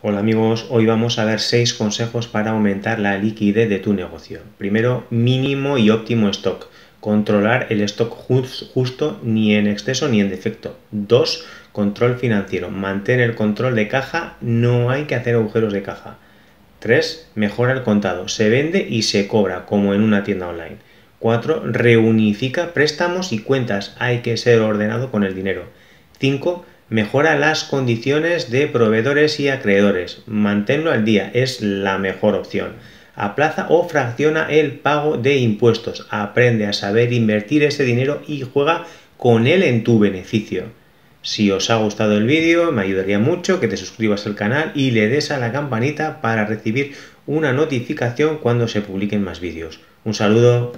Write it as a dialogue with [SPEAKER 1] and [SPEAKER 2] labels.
[SPEAKER 1] Hola amigos, hoy vamos a ver 6 consejos para aumentar la liquidez de tu negocio. Primero, mínimo y óptimo stock. Controlar el stock justo ni en exceso ni en defecto. 2. Control financiero. mantener el control de caja, no hay que hacer agujeros de caja. 3. Mejora el contado. Se vende y se cobra, como en una tienda online. 4. Reunifica préstamos y cuentas. Hay que ser ordenado con el dinero. 5 Mejora las condiciones de proveedores y acreedores. Manténlo al día, es la mejor opción. Aplaza o fracciona el pago de impuestos. Aprende a saber invertir ese dinero y juega con él en tu beneficio. Si os ha gustado el vídeo, me ayudaría mucho que te suscribas al canal y le des a la campanita para recibir una notificación cuando se publiquen más vídeos. Un saludo.